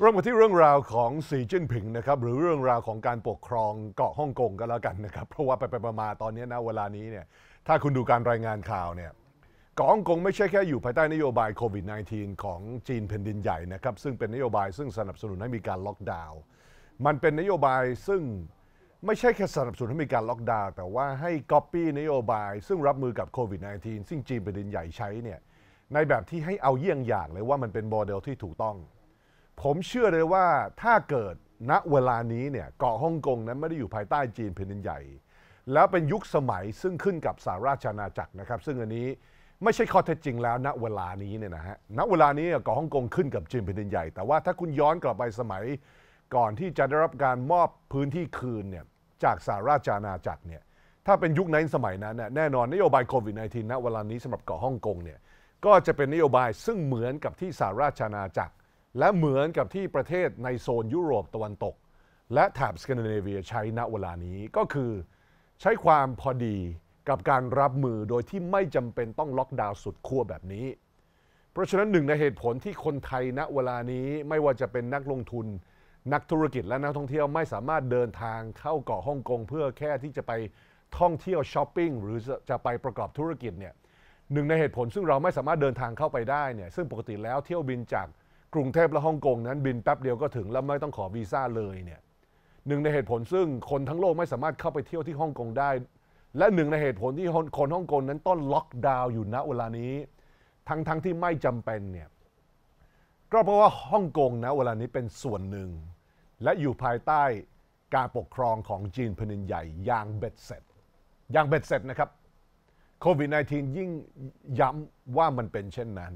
เริ่มงมาที่เรื่องราวของสีจิ้นผิงนะครับหรือเรื่องราวของการปกครองเกาะฮ่องกงก็แล้วกันนะครับเพราะว่าไปไปมาตอนนี้นะเวลานี้เนี่ยถ้าคุณดูการรายงานข่าวเนี่ยเกาะฮ่องกงไม่ใช่แค่อยู่ภายใต้นโยบายโควิด -19 ของจีนแผ่นดินใหญ่นะครับซึ่งเป็นนโยบายซึ่งสนับสนุนให้มีการล็อกดาวน์มันเป็นนโยบายซึ่งไม่ใช่แค่สนับสนุนให้มีการล็อกดาวน์แต่ว่าให้ก๊อปปี้นโยบายซึ่งรับมือกับโควิด -19 ซึ่งจีนแผ่นดินใหญ่ใช้เนี่ยในแบบที่ให้เอาเยี่ยงอย่างเลยว่ามันเป็นโมเดลที่ถูกต้องผมเชื่อเลยว่าถ้าเกิดณเวลานี้เนี่ยเกาะฮ่องกงนั้นไม่ได้อยู่ภายใต้จีนแผ่นดินใหญ่ แล้วเป็นยุคสมัยซึ่งขึ้นกับสหราชอาณาจักรนะครับ ซึ่งอันนี้ไม่ใช่ข้อเท็จจริงแล้ว ณเวลานี้เนี่ยนะฮะณเวลานี้เกาะฮ่องกงขึ้นกับจีนแผ่นดินใหญ่ แต่ว่าถ้าคุณย้อนกลับไปสมัยก่อนที่จะได้รับการมอบพื้นที่คืนเนี่ยจากสหราชอาณาจักรเนี่ยถ้าเป็นยุคนั้นสมัยนั้นน่ยแน่นอนนโยบายโควิด -19 ณเวลานี้สำหรับเกาะฮ่องกงเนี่ยก็จะเป็นนโยบายซึ่งเหมือนกับที่สหราชอาณาจักรและเหมือนกับที่ประเทศในโซนยุโรปตะวันตก และแถบสแกนดิเนเวียใช้ณเวลานี้ก็คือใช้ความพอดีกับการรับมือโดยที่ไม่จำเป็นต้องล็อกดาวน์สุดขั้วแบบนี้ เพราะฉะนั้นหนึ่งในเหตุผลที่คนไทยณเวลานี้ไม่ว่าจะเป็นนักลงทุนนักธุรกิจและนักท่องเที่ยวไม่สามารถเดินทางเข้าเกาะฮ่องกงเพื่อแค่ที่จะไปท่องเที่ยวช้อปปิ้งหรือจะไปประกอบธุรกิจเนี่ยหนึ่งในเหตุผลซึ่งเราไม่สามารถเดินทางเข้าไปได้เนี่ยซึ่งปกติแล้วเที่ยวบินจากกรุงเทพและฮ่องกงนั้นบินแป๊บเดียวก็ถึง แล้วไม่ต้องขอวีซ่าเลยเนี่ยหนึ่งในเหตุผลซึ่งคนทั้งโลกไม่สามารถเข้าไปเที่ยวที่ฮ่องกงได้ และหนึ่งในเหตุผลที่คนฮ่องกงนั้นต้องล็อกดาวน์อยู่ณเวลานี้ ทั้งๆทที่ไม่จำเป็นเนี่ยก็เพราะว่าฮ่องกงนะเวลานี้เป็นส่วนหนึ่ง และอยู่ภายใต้การปกครองของจีนแผ่นดินใหญ่ อย่างเบ็ดเสร็จ อย่างเบ็ดเสร็จนะครับโควิด -19 ยิ่งย้ำว่ามันเป็นเช่นนั้น